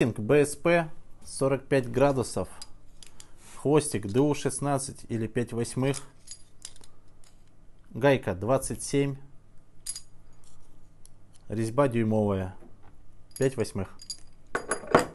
Рейтинг БСП 45 градусов. Хвостик ДУ-16 или 5 восьмых. Гайка 27. Резьба дюймовая. 5 восьмых.